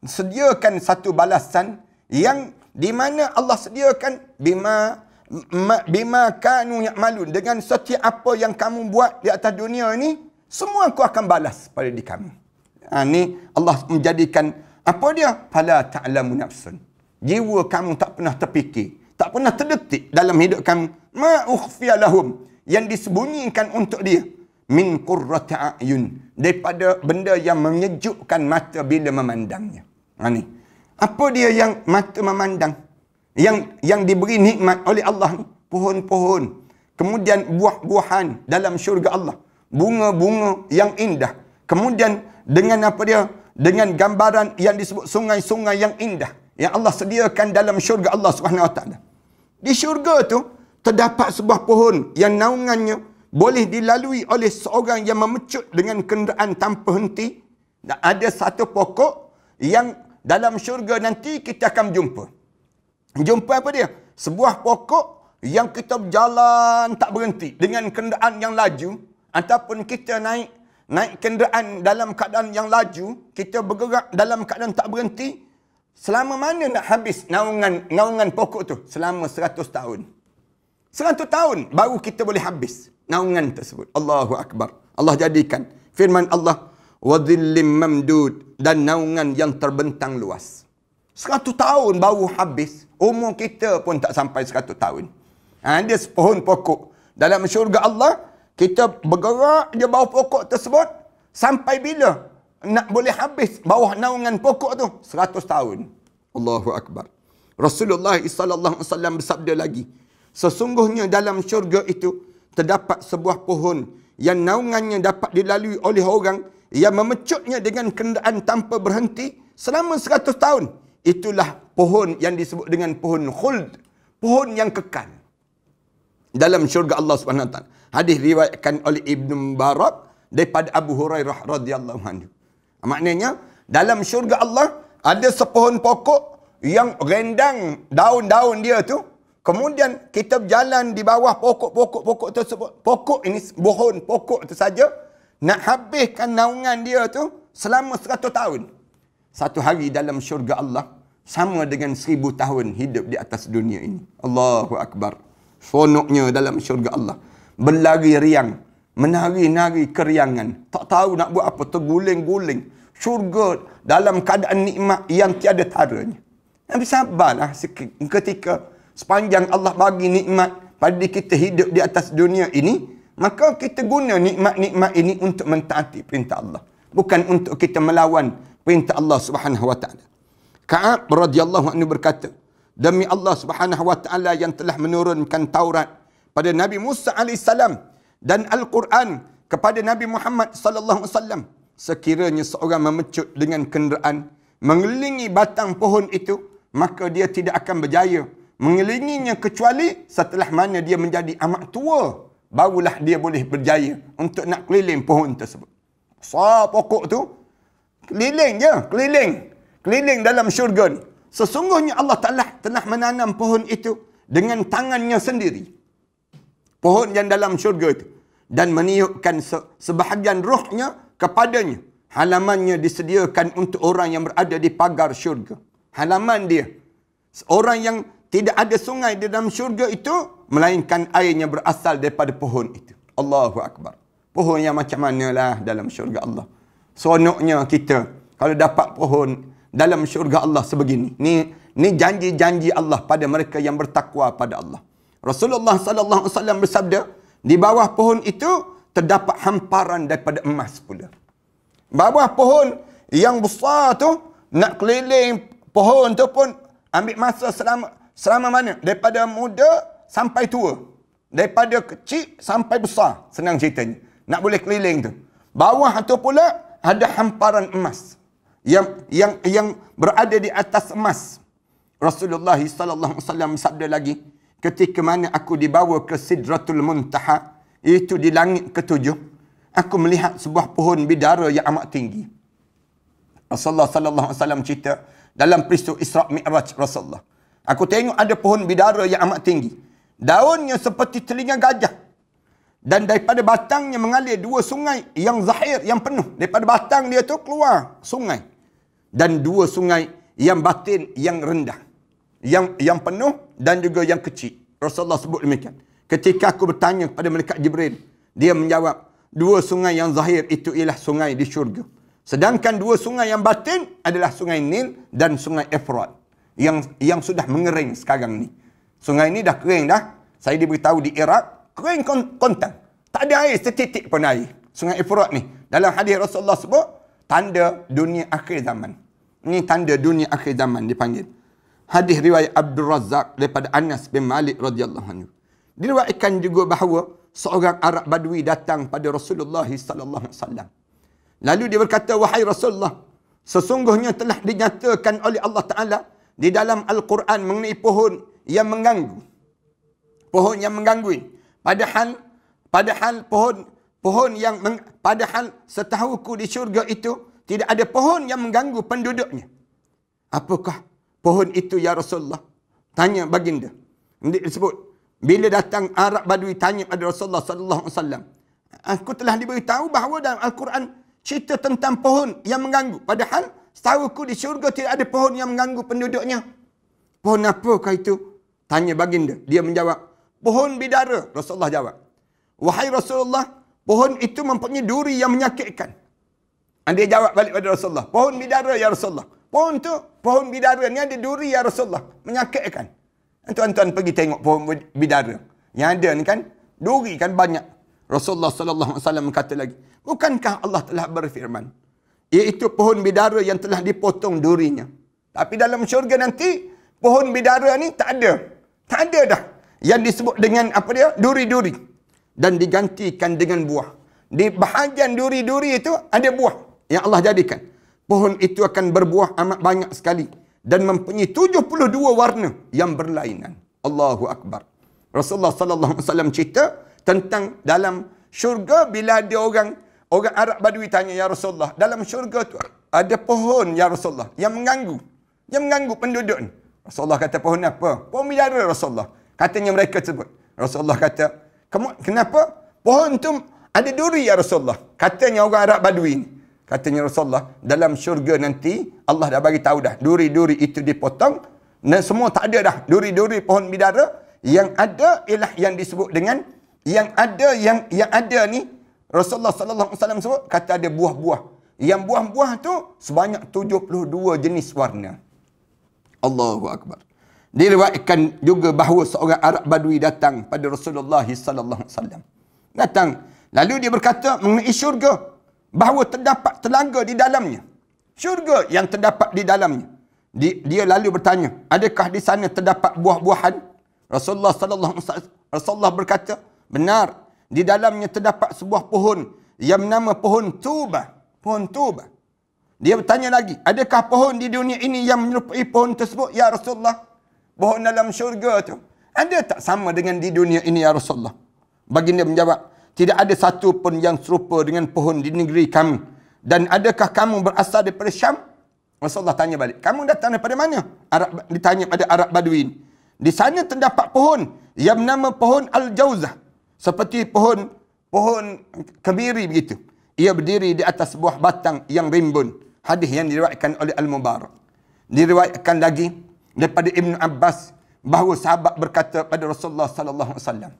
sediakan satu balasan yang di mana Allah sediakan bima bima kanu ya'malun dengan setiap apa yang kamu buat di atas dunia ini semua aku akan balas pada di kamu. Ha, ini Allah menjadikan apa dia? Fala ta'lamu nafsun. Jiwa kamu tak pernah terpikir, tak pernah terdetik dalam hidup kamu ma ukhfiya yang disembunyikan untuk dia min qurrati ayun daripada benda yang menyejukkan mata bila memandangnya. Ha, ini. Apa dia yang mata memandang? yang yang diberi nikmat oleh Allah pohon-pohon kemudian buah-buahan dalam syurga Allah bunga-bunga yang indah kemudian dengan apa dia dengan gambaran yang disebut sungai-sungai yang indah yang Allah sediakan dalam syurga Allah Subhanahu Wa Taala di syurga tu terdapat sebuah pohon yang naungannya boleh dilalui oleh seorang yang memecut dengan kenderaan tanpa henti dan ada satu pokok yang dalam syurga nanti kita akan jumpa Jumpa apa dia? Sebuah pokok yang kita berjalan tak berhenti dengan kenderaan yang laju ataupun kita naik naik kenderaan dalam keadaan yang laju, kita bergerak dalam keadaan tak berhenti, selama mana nak habis naungan naungan pokok tu? Selama 100 tahun. 100 tahun baru kita boleh habis naungan tersebut. Allahu Akbar. Allah jadikan firman Allah wadhillim mamdud dan naungan yang terbentang luas. Seratus tahun baru habis. Umur kita pun tak sampai seratus tahun. Ha, dia sepohon pokok. Dalam syurga Allah, kita bergerak je bawah pokok tersebut. Sampai bila? Nak boleh habis bawah naungan pokok tu? Seratus tahun. Allahu Akbar. Rasulullah SAW bersabda lagi. Sesungguhnya dalam syurga itu, terdapat sebuah pohon yang naungannya dapat dilalui oleh orang yang memecutnya dengan kenderaan tanpa berhenti selama seratus tahun itulah pohon yang disebut dengan pohon khuld. Pohon yang kekal. Dalam syurga Allah SWT. Hadis riwayatkan oleh Ibn Barak daripada Abu Hurairah radhiyallahu anhu. Maknanya, dalam syurga Allah ada sepohon pokok yang rendang daun-daun dia tu. Kemudian kita berjalan di bawah pokok-pokok-pokok tersebut. Pokok ini, pohon pokok itu saja. Nak habiskan naungan dia tu selama seratus tahun satu hari dalam syurga Allah sama dengan seribu tahun hidup di atas dunia ini. Allahu Akbar. Sonoknya dalam syurga Allah. Berlari riang. Menari-nari keriangan. Tak tahu nak buat apa. Terguling-guling. Syurga dalam keadaan nikmat yang tiada taranya. Tapi sabarlah ketika sepanjang Allah bagi nikmat pada kita hidup di atas dunia ini. Maka kita guna nikmat-nikmat ini untuk mentaati perintah Allah. Bukan untuk kita melawan perintah Allah Subhanahu wa taala. Ka'ab radhiyallahu anhu berkata, demi Allah Subhanahu wa taala yang telah menurunkan Taurat pada Nabi Musa Alaihissalam dan Al-Quran kepada Nabi Muhammad sallallahu alaihi wasallam, sekiranya seorang memecut dengan kenderaan mengelilingi batang pohon itu, maka dia tidak akan berjaya mengelilinginya kecuali setelah mana dia menjadi amat tua barulah dia boleh berjaya untuk nak keliling pohon tersebut. Sa pokok tu keliling je, keliling. Keliling dalam syurga ni. Sesungguhnya Allah Ta'ala telah menanam pohon itu dengan tangannya sendiri. Pohon yang dalam syurga itu. Dan meniupkan se sebahagian ruhnya kepadanya. Halamannya disediakan untuk orang yang berada di pagar syurga. Halaman dia. Orang yang tidak ada sungai di dalam syurga itu. Melainkan airnya berasal daripada pohon itu. Allahu Akbar. Pohon yang macam manalah dalam syurga Allah seronoknya kita kalau dapat pohon dalam syurga Allah sebegini. Ni ni janji-janji Allah pada mereka yang bertakwa pada Allah. Rasulullah sallallahu alaihi wasallam bersabda, di bawah pohon itu terdapat hamparan daripada emas pula. Bawah pohon yang besar tu nak keliling pohon tu pun ambil masa selama selama mana daripada muda sampai tua daripada kecil sampai besar senang ceritanya nak boleh keliling tu bawah tu pula ada hamparan emas yang yang yang berada di atas emas. Rasulullah sallallahu alaihi wasallam sabda lagi, ketika mana aku dibawa ke Sidratul Muntaha, itu di langit ketujuh, aku melihat sebuah pohon bidara yang amat tinggi. Rasulullah sallallahu alaihi wasallam cerita dalam peristiwa Isra Mi'raj Rasulullah. Aku tengok ada pohon bidara yang amat tinggi. Daunnya seperti telinga gajah dan daripada batangnya mengalir dua sungai yang zahir, yang penuh. Daripada batang dia tu keluar sungai. Dan dua sungai yang batin, yang rendah. Yang yang penuh dan juga yang kecil. Rasulullah sebut demikian. Ketika aku bertanya kepada mereka Jibril, dia menjawab, dua sungai yang zahir itu ialah sungai di syurga. Sedangkan dua sungai yang batin adalah sungai Nil dan sungai Efrat. Yang yang sudah mengering sekarang ni. Sungai ni dah kering dah. Saya diberitahu di Iraq, kering kontan. Tak ada air, setitik pun air. Sungai Efrat ni. Dalam hadis Rasulullah sebut, tanda dunia akhir zaman. Ini tanda dunia akhir zaman dipanggil. Hadis riwayat Abdul Razak daripada Anas bin Malik radhiyallahu anhu. Diriwayatkan juga bahawa seorang Arab Badui datang pada Rasulullah sallallahu alaihi Lalu dia berkata, "Wahai Rasulullah, sesungguhnya telah dinyatakan oleh Allah Taala di dalam Al-Quran mengenai pohon yang mengganggu. Pohon yang mengganggu Padahal padahal pohon pohon yang meng, padahal ku di syurga itu tidak ada pohon yang mengganggu penduduknya. Apakah pohon itu ya Rasulullah? Tanya baginda. Disebut bila datang Arab Badui tanya pada Rasulullah sallallahu alaihi wasallam. Aku telah diberitahu bahawa dalam Al-Quran cerita tentang pohon yang mengganggu. Padahal setahu ku di syurga tidak ada pohon yang mengganggu penduduknya. Pohon apakah itu? Tanya baginda. Dia menjawab, Pohon bidara, Rasulullah jawab. Wahai Rasulullah, pohon itu mempunyai duri yang menyakitkan. Dan ah, dia jawab balik kepada Rasulullah. Pohon bidara, ya Rasulullah. Pohon tu, pohon bidara ni ada duri, ya Rasulullah. Menyakitkan. Dan ah, tuan-tuan pergi tengok pohon bidara. Yang ada ni kan, duri kan banyak. Rasulullah sallallahu alaihi wasallam kata lagi, bukankah Allah telah berfirman, iaitu pohon bidara yang telah dipotong durinya. Tapi dalam syurga nanti, pohon bidara ni tak ada. Tak ada dah yang disebut dengan apa dia duri-duri dan digantikan dengan buah di bahagian duri-duri itu ada buah yang Allah jadikan pohon itu akan berbuah amat banyak sekali dan mempunyai 72 warna yang berlainan Allahu akbar Rasulullah sallallahu alaihi wasallam cerita tentang dalam syurga bila ada orang orang Arab Badui tanya ya Rasulullah dalam syurga tu ada pohon ya Rasulullah yang mengganggu yang mengganggu penduduk ni Rasulullah kata pohon apa pohon bidara Rasulullah Katanya mereka sebut. Rasulullah kata, kenapa? Pohon tu ada duri ya Rasulullah. Katanya orang Arab Badui ni. Katanya Rasulullah, dalam syurga nanti Allah dah bagi tahu dah. Duri-duri itu dipotong dan semua tak ada dah. Duri-duri pohon bidara yang ada ialah yang disebut dengan yang ada yang yang ada ni Rasulullah sallallahu alaihi wasallam sebut kata ada buah-buah. Yang buah-buah tu sebanyak 72 jenis warna. Allahu akbar. Diriwayatkan juga bahawa seorang Arab Badui datang pada Rasulullah sallallahu alaihi Datang lalu dia berkata mengenai syurga bahawa terdapat telaga di dalamnya. Syurga yang terdapat di dalamnya. Dia, lalu bertanya, adakah di sana terdapat buah-buahan? Rasulullah sallallahu alaihi Rasulullah berkata, benar, di dalamnya terdapat sebuah pohon yang bernama pohon tuba. Pohon tuba. Dia bertanya lagi, adakah pohon di dunia ini yang menyerupai pohon tersebut? Ya Rasulullah, bahawa dalam syurga tu ada tak sama dengan di dunia ini ya Rasulullah baginda menjawab tidak ada satu pun yang serupa dengan pohon di negeri kami dan adakah kamu berasal daripada Syam Rasulullah tanya balik kamu datang daripada mana Arab ditanya pada Arab Baduin di sana terdapat pohon yang bernama pohon Al-Jauzah seperti pohon pohon kemiri begitu ia berdiri di atas sebuah batang yang rimbun hadis yang diriwayatkan oleh Al-Mubarak diriwayatkan lagi daripada Ibn Abbas bahawa sahabat berkata pada Rasulullah sallallahu alaihi wasallam.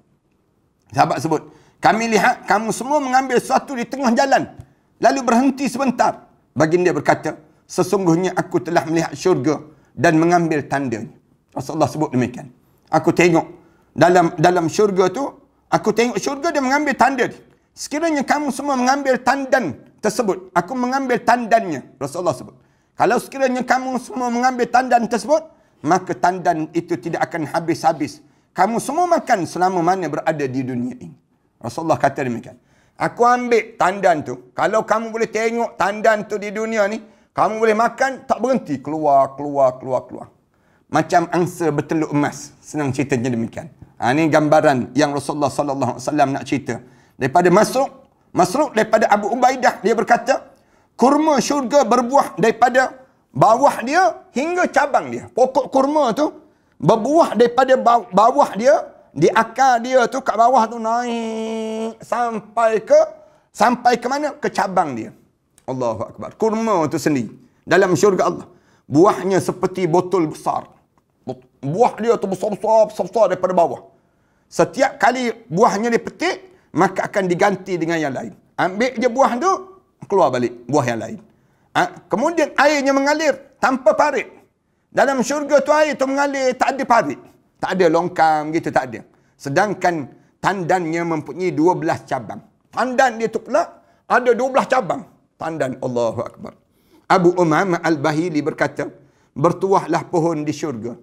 Sahabat sebut, kami lihat kamu semua mengambil sesuatu di tengah jalan lalu berhenti sebentar. Baginda berkata, sesungguhnya aku telah melihat syurga dan mengambil tandanya. Rasulullah sebut demikian. Aku tengok dalam dalam syurga tu, aku tengok syurga dia mengambil tanda. Sekiranya kamu semua mengambil tandan tersebut, aku mengambil tandannya. Rasulullah sebut. Kalau sekiranya kamu semua mengambil tandan tersebut, maka tandan itu tidak akan habis-habis. Kamu semua makan selama mana berada di dunia ini. Rasulullah kata demikian. Aku ambil tandan tu. Kalau kamu boleh tengok tandan tu di dunia ni, kamu boleh makan tak berhenti keluar, keluar, keluar, keluar. Macam angsa bertelur emas. Senang ceritanya demikian. Ha, ini gambaran yang Rasulullah sallallahu alaihi wasallam nak cerita. Daripada masuk, masuk daripada Abu Ubaidah dia berkata, kurma syurga berbuah daripada bawah dia hingga cabang dia. Pokok kurma tu berbuah daripada bawah dia, di akar dia tu kat bawah tu naik sampai ke sampai ke mana? Ke cabang dia. Allahu Akbar. Kurma tu sendiri dalam syurga Allah. Buahnya seperti botol besar. Buah dia tu besar-besar, besar-besar daripada bawah. Setiap kali buahnya dipetik, maka akan diganti dengan yang lain. Ambil je buah tu, keluar balik buah yang lain. Ha? Kemudian airnya mengalir tanpa parit. Dalam syurga tu air tu mengalir tak ada parit. Tak ada longkang gitu tak ada. Sedangkan tandannya mempunyai dua belas cabang. Tandan dia tu pula ada dua belas cabang. Tandan Allahu Akbar. Abu Umamah Al-Bahili berkata, bertuahlah pohon di syurga.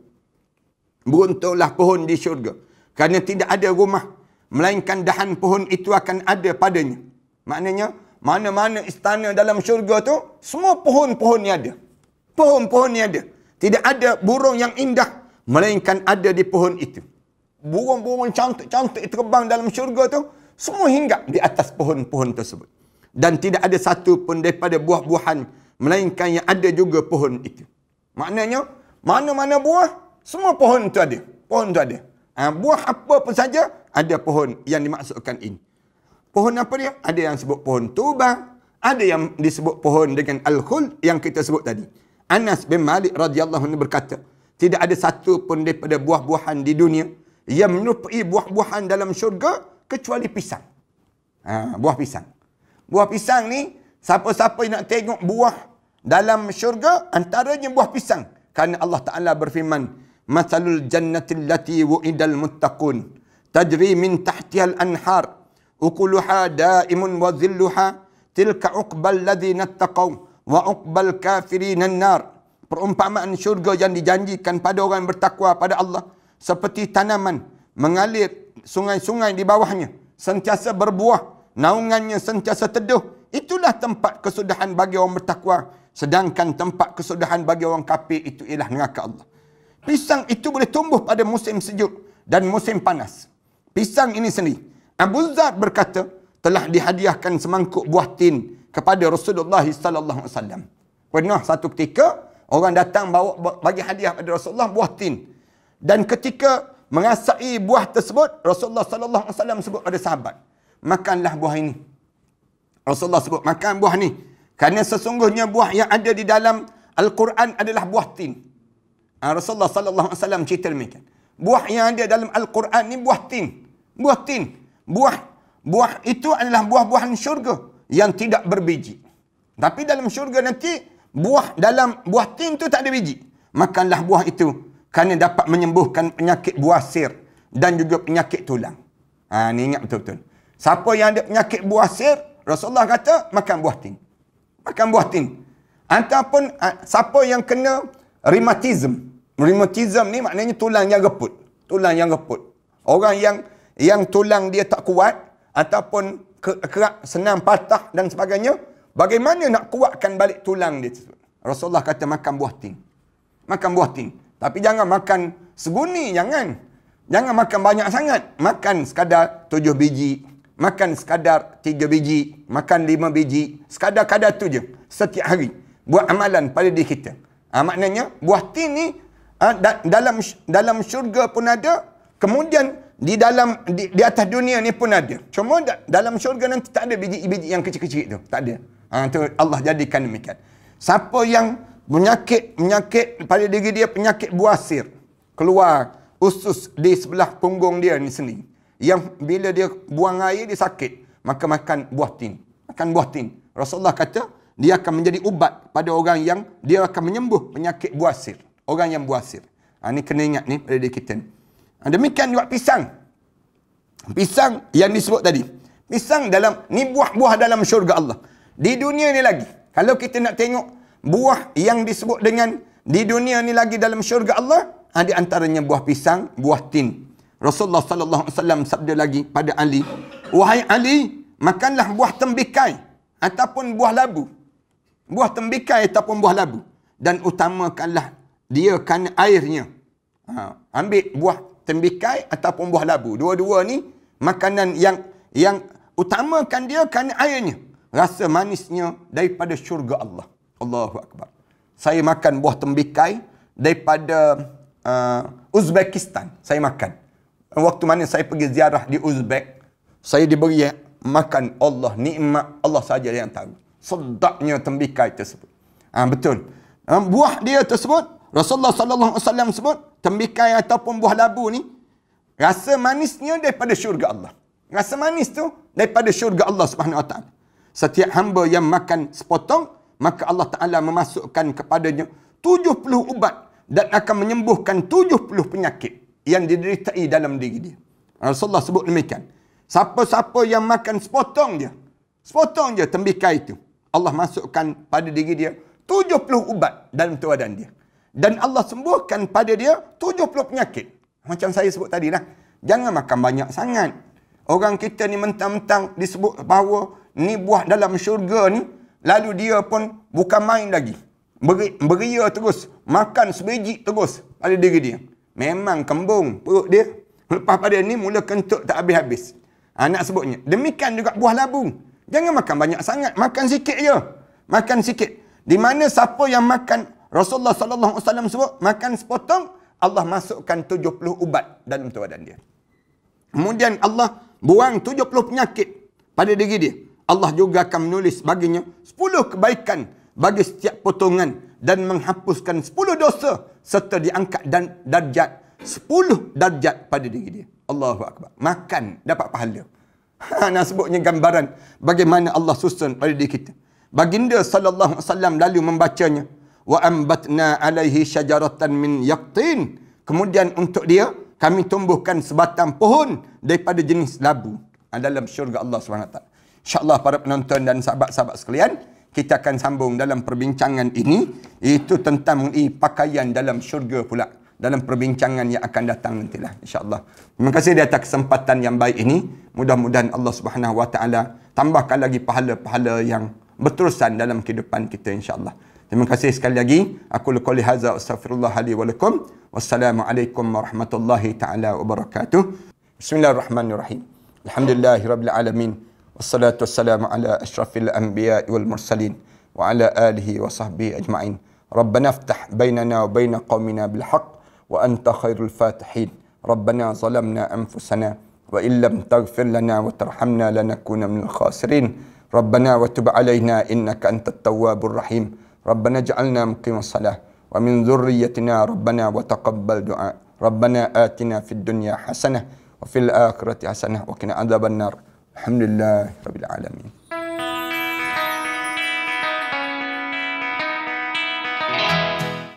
Beruntuhlah pohon di syurga. Kerana tidak ada rumah. Melainkan dahan pohon itu akan ada padanya. Maknanya, mana-mana istana dalam syurga tu, semua pohon-pohon ni ada. Pohon-pohon ni ada. Tidak ada burung yang indah, melainkan ada di pohon itu. Burung-burung cantik-cantik terbang dalam syurga tu, semua hinggap di atas pohon-pohon tersebut. Dan tidak ada satu pun daripada buah-buahan, melainkan yang ada juga pohon itu. Maknanya, mana-mana buah, semua pohon tu ada. Pohon tu ada. Ha, buah apa pun saja, ada pohon yang dimaksudkan ini. Pohon apa dia? Ada yang sebut pohon tuba, Ada yang disebut pohon dengan al-khul yang kita sebut tadi. Anas bin Malik radhiyallahu anhu berkata, tidak ada satu pun daripada buah-buahan di dunia yang menupi buah-buahan dalam syurga kecuali pisang. Ha, buah pisang. Buah pisang ni, siapa-siapa yang nak tengok buah dalam syurga, antaranya buah pisang. Kerana Allah Ta'ala berfirman, Masalul jannatillati wu'idal muttaqun. Tajri min tahtihal anhar daimun, أكلها دائم وذلها تلك عقب الذين اتقوا وعقب الكافرين النار perumpamaan syurga yang dijanjikan pada orang bertakwa pada Allah seperti tanaman mengalir sungai-sungai di bawahnya sentiasa berbuah naungannya sentiasa teduh itulah tempat kesudahan bagi orang bertakwa sedangkan tempat kesudahan bagi orang kafir itu ialah neraka Allah pisang itu boleh tumbuh pada musim sejuk dan musim panas pisang ini sendiri Abu Zar berkata, telah dihadiahkan semangkuk buah tin kepada Rasulullah sallallahu alaihi wasallam. Pernah satu ketika orang datang bawa bagi hadiah kepada Rasulullah buah tin. Dan ketika mengasai buah tersebut, Rasulullah sallallahu alaihi wasallam sebut kepada sahabat, "Makanlah buah ini." Rasulullah sebut, "Makan buah ini Kerana sesungguhnya buah yang ada di dalam Al-Quran adalah buah tin. Ah, Rasulullah sallallahu alaihi wasallam cerita demikian. Buah yang ada dalam Al-Quran ni buah tin. Buah tin buah. Buah itu adalah buah-buahan syurga yang tidak berbiji. Tapi dalam syurga nanti, buah dalam buah tin itu tak ada biji. Makanlah buah itu kerana dapat menyembuhkan penyakit buasir dan juga penyakit tulang. Ha, ini ingat betul-betul. Siapa yang ada penyakit buasir, Rasulullah kata makan buah tin. Makan buah tin. Ataupun ha, siapa yang kena rheumatism. Rheumatism ni maknanya tulang yang reput. Tulang yang reput. Orang yang yang tulang dia tak kuat ataupun kerak senang patah dan sebagainya, bagaimana nak kuatkan balik tulang dia? Rasulullah kata makan buah ting. Makan buah ting. Tapi jangan makan seguni, jangan. Jangan makan banyak sangat. Makan sekadar tujuh biji. Makan sekadar tiga biji. Makan lima biji. Sekadar-kadar tu je. Setiap hari. Buat amalan pada diri kita. Ha, maknanya buah ting ni ha, dalam dalam syurga pun ada. Kemudian di dalam di, di atas dunia ni pun ada. Cuma da, dalam syurga nanti tak ada biji-biji yang kecil-kecil tu. Tak ada. Ha, tu Allah jadikan demikian. Siapa yang menyakit menyakit pada diri dia penyakit buasir keluar usus di sebelah punggung dia ni sini yang bila dia buang air dia sakit maka makan buah tin makan buah tin Rasulullah kata dia akan menjadi ubat pada orang yang dia akan menyembuh penyakit buasir orang yang buasir ha, ni kena ingat ni pada diri kita ni. Ah, demikian juga pisang. Pisang yang disebut tadi. Pisang dalam, ni buah-buah dalam syurga Allah. Di dunia ni lagi. Kalau kita nak tengok buah yang disebut dengan di dunia ni lagi dalam syurga Allah. ada ah, antaranya buah pisang, buah tin. Rasulullah sallallahu alaihi wasallam sabda lagi pada Ali, "Wahai Ali, makanlah buah tembikai ataupun buah labu. Buah tembikai ataupun buah labu dan utamakanlah dia kan airnya." Ha, ambil buah tembikai ataupun buah labu. Dua-dua ni makanan yang yang utamakan dia kerana airnya. Rasa manisnya daripada syurga Allah. Allahu Akbar. Saya makan buah tembikai daripada uh, Uzbekistan. Saya makan. Waktu mana saya pergi ziarah di Uzbek, saya diberi makan Allah nikmat Allah saja yang tahu. Sedapnya tembikai tersebut. Ha, betul. Ah, buah dia tersebut Rasulullah sallallahu alaihi wasallam sebut tembikai ataupun buah labu ni rasa manisnya daripada syurga Allah. Rasa manis tu daripada syurga Allah Subhanahu Wa Taala. Setiap hamba yang makan sepotong maka Allah Taala memasukkan kepadanya 70 ubat dan akan menyembuhkan 70 penyakit yang dideritai dalam diri dia. Rasulullah sebut demikian. Siapa-siapa yang makan sepotong dia, sepotong dia tembikai itu, Allah masukkan pada diri dia 70 ubat dalam tuadan dia dan Allah sembuhkan pada dia 70 penyakit. Macam saya sebut tadi lah. Jangan makan banyak sangat. Orang kita ni mentang-mentang disebut bahawa ni buah dalam syurga ni. Lalu dia pun bukan main lagi. Beri, beria terus. Makan sebiji terus pada diri dia. Memang kembung perut dia. Lepas pada ni mula kentut tak habis-habis. Ha, nak sebutnya. Demikian juga buah labu. Jangan makan banyak sangat. Makan sikit je. Makan sikit. Di mana siapa yang makan Rasulullah sallallahu alaihi wasallam sebut makan sepotong Allah masukkan 70 ubat dalam tubuh badan dia. Kemudian Allah buang 70 penyakit pada diri dia. Allah juga akan menulis baginya 10 kebaikan bagi setiap potongan dan menghapuskan 10 dosa serta diangkat dan darjat 10 darjat pada diri dia. Allahu akbar. Makan dapat pahala. Ha, nak sebutnya gambaran bagaimana Allah susun pada diri kita. Baginda sallallahu alaihi wasallam lalu membacanya wa ambatna alaihi syajaratan min yaqtin. Kemudian untuk dia kami tumbuhkan sebatang pohon daripada jenis labu ah, dalam syurga Allah SWT. InsyaAllah para penonton dan sahabat-sahabat sekalian, kita akan sambung dalam perbincangan ini, itu tentang mengenai pakaian dalam syurga pula. Dalam perbincangan yang akan datang nantilah insyaAllah. Terima kasih di atas kesempatan yang baik ini. Mudah-mudahan Allah SWT tambahkan lagi pahala-pahala yang berterusan dalam kehidupan kita insyaAllah. Terima kasih sekali lagi. Aku lukuli haza astagfirullah li walakum. Wassalamualaikum warahmatullahi ta'ala wabarakatuh. Bismillahirrahmanirrahim. Alhamdulillahirrabbilalamin. Wassalatu wassalamu ala ashrafil anbiya wal mursalin. Wa ala alihi wa sahbihi ajma'in. Rabbana aftah baynana wa bayna qawmina bilhaq. Wa anta khairul fatihin. Rabbana zalamna anfusana. Wa illam taghfir lana wa tarhamna lanakuna minal khasirin. Rabbana wa tub alayna innaka anta attawabur rahim. ربنا اجعلنا مقيم الصلاة ومن ذريتنا ربنا وتقبل دعاء ربنا آتنا في الدنيا حسنة وفي الآخرة حسنة وقنا عذاب النار الحمد لله رب العالمين